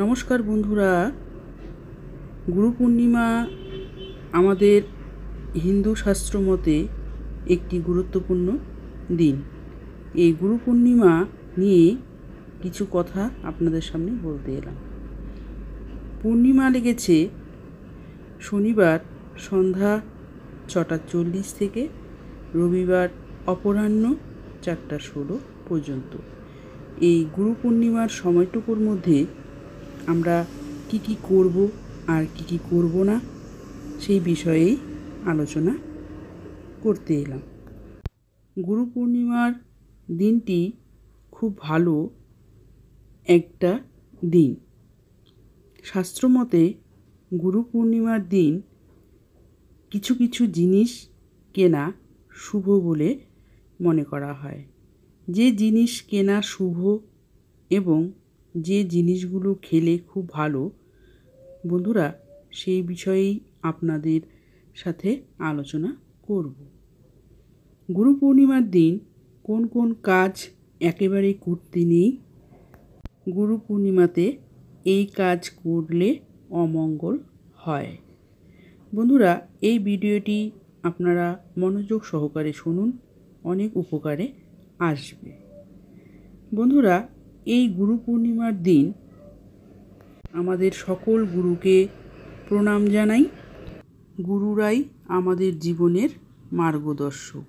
নমস্কার বন্ধুরা গুরু পূর্ণিমা আমাদের হিন্দু শাস্ত্র মতে একটি গুরুত্বপূর্ণ দিন এই গুরু পূর্ণিমা নিয়ে কিছু কথা আপনাদের সামনে বলতে এলাম পূর্ণিমা লেগেছে শনিবার সন্ধ্যা ছটা চল্লিশ থেকে রবিবার অপরাহ্ন চারটা ষোলো পর্যন্ত এই গুরু পূর্ণিমার সময়টুকুর মধ্যে আমরা কি কি করব আর কি কি করব না সেই বিষয়েই আলোচনা করতে এলাম গুরু পূর্ণিমার দিনটি খুব ভালো একটা দিন শাস্ত্রমতে গুরু পূর্ণিমার দিন কিছু কিছু জিনিস কেনা শুভ বলে মনে করা হয় যে জিনিস কেনা শুভ এবং যে জিনিসগুলো খেলে খুব ভালো বন্ধুরা সেই বিষয়েই আপনাদের সাথে আলোচনা করব গুরু পূর্ণিমার দিন কোন কোন কাজ একেবারে করতে নেই গুরু পূর্ণিমাতে এই কাজ করলে অমঙ্গল হয় বন্ধুরা এই ভিডিওটি আপনারা মনোযোগ সহকারে শুনুন অনেক উপকারে আসবে বন্ধুরা এই গুরু পূর্ণিমার দিন আমাদের সকল গুরুকে প্রণাম জানাই গুরুরাই আমাদের জীবনের মার্গদর্শক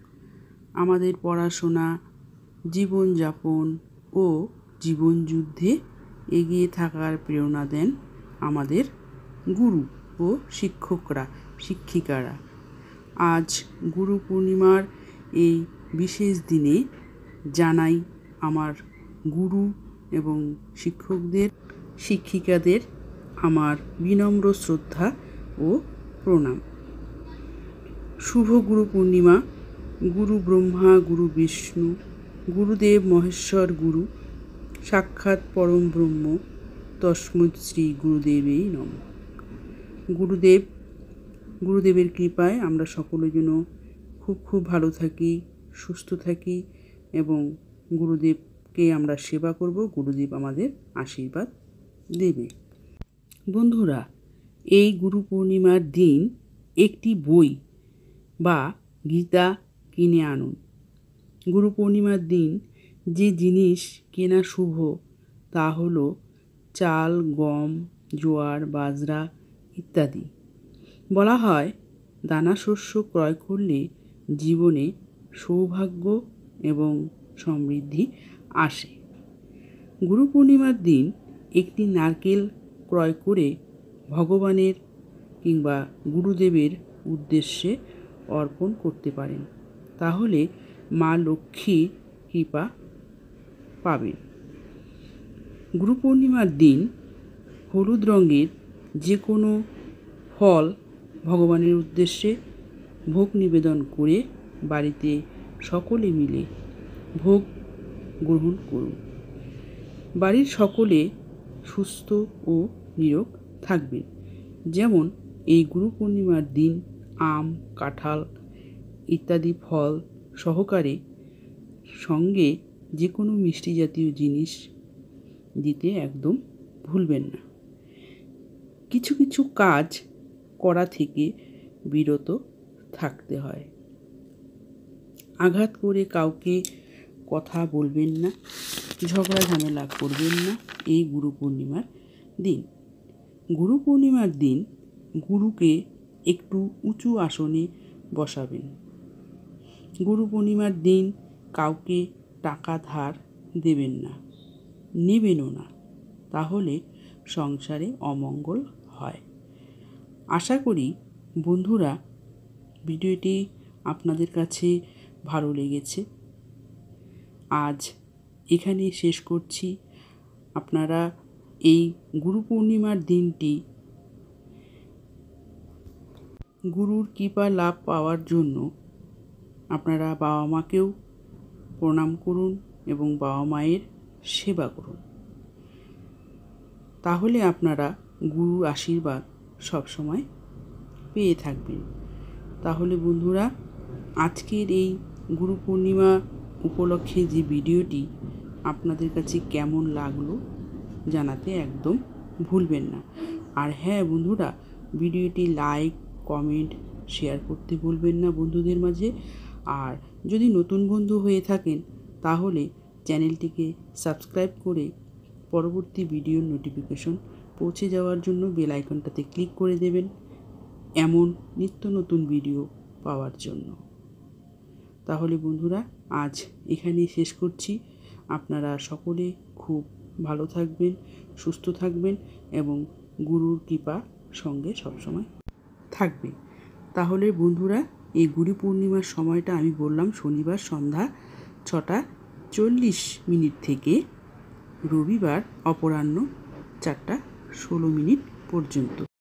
আমাদের পড়াশোনা জীবনযাপন ও জীবনযুদ্ধে এগিয়ে থাকার প্রেরণা দেন আমাদের গুরু ও শিক্ষকরা শিক্ষিকারা আজ গুরু পূর্ণিমার এই বিশেষ দিনে জানাই আমার গুরু এবং শিক্ষকদের শিক্ষিকাদের আমার বিনম্র শ্রদ্ধা ও প্রণাম শুভ গুরু পূর্ণিমা গুরু ব্রহ্মা গুরু বিষ্ণু গুরুদেব মহেশ্বর গুরু সাক্ষাৎ পরম ব্রহ্ম তস্মত শ্রী গুরুদেবেই নম গুরুদেব গুরুদেবের কৃপায় আমরা সকলের জন্য খুব খুব ভালো থাকি সুস্থ থাকি এবং গুরুদেব কে আমরা সেবা করব গুরুদেব আমাদের আশীর্বাদ দেবে বন্ধুরা এই গুরু পূর্ণিমার দিন একটি বই বা গীতা কিনে আনুন গুরু পূর্ণিমার দিন যে জিনিস কেনা শুভ তা হলো চাল গম জোয়ার বাজরা ইত্যাদি বলা হয় দানা শস্য ক্রয় করলে জীবনে সৌভাগ্য এবং সমৃদ্ধি আসে গুরু পূর্ণিমার দিন একটি নারকেল ক্রয় করে ভগবানের কিংবা গুরুদেবের উদ্দেশ্যে অর্পণ করতে পারেন তাহলে মা লক্ষ্মী কৃপা পাবেন গুরু পূর্ণিমার দিন হলুদ রঙের যে কোনো ফল ভগবানের উদ্দেশ্যে ভোগ নিবেদন করে বাড়িতে সকলে মিলে ভোগ গ্রহণ করুন বাড়ির সকলে সুস্থ ও নিরোগ থাকবেন যেমন এই গুরু পূর্ণিমার দিন আম কাঁঠাল ইত্যাদি ফল সহকারে সঙ্গে যে কোনো মিষ্টি জাতীয় জিনিস দিতে একদম ভুলবেন না কিছু কিছু কাজ করা থেকে বিরত থাকতে হয় আঘাত করে কাউকে কথা বলবেন না ঝগড়া ঝামেলা করবেন না এই গুরু পূর্ণিমার দিন গুরু পূর্ণিমার দিন গুরুকে একটু উঁচু আসনে বসাবেন গুরু পূর্ণিমার দিন কাউকে টাকা ধার দেবেন না নেবেনও না তাহলে সংসারে অমঙ্গল হয় আশা করি বন্ধুরা ভিডিওটি আপনাদের কাছে ভালো লেগেছে আজ এখানে শেষ করছি আপনারা এই গুরু পূর্ণিমার দিনটি গুরুর কৃপা লাভ পাওয়ার জন্য আপনারা বাবা মাকেও প্রণাম করুন এবং বাবা মায়ের সেবা করুন তাহলে আপনারা গুরু আশীর্বাদ সবসময় পেয়ে থাকবেন তাহলে বন্ধুরা আজকের এই গুরু পূর্ণিমা উপলক্ষে যে ভিডিওটি আপনাদের কাছে কেমন লাগলো জানাতে একদম ভুলবেন না আর হ্যাঁ বন্ধুরা ভিডিওটি লাইক কমেন্ট শেয়ার করতে ভুলবেন না বন্ধুদের মাঝে আর যদি নতুন বন্ধু হয়ে থাকেন তাহলে চ্যানেলটিকে সাবস্ক্রাইব করে পরবর্তী ভিডিওর নোটিফিকেশন পৌঁছে যাওয়ার জন্য বেল আইকনটাতে ক্লিক করে দেবেন এমন নিত্য নতুন ভিডিও পাওয়ার জন্য তাহলে বন্ধুরা আজ এখানেই শেষ করছি আপনারা সকলে খুব ভালো থাকবেন সুস্থ থাকবেন এবং গুরুর কৃপা সঙ্গে সবসময় থাকবে তাহলে বন্ধুরা এই গুরু পূর্ণিমার সময়টা আমি বললাম শনিবার সন্ধ্যা ছটা চল্লিশ মিনিট থেকে রবিবার অপরাহ্ন চারটা ষোলো মিনিট পর্যন্ত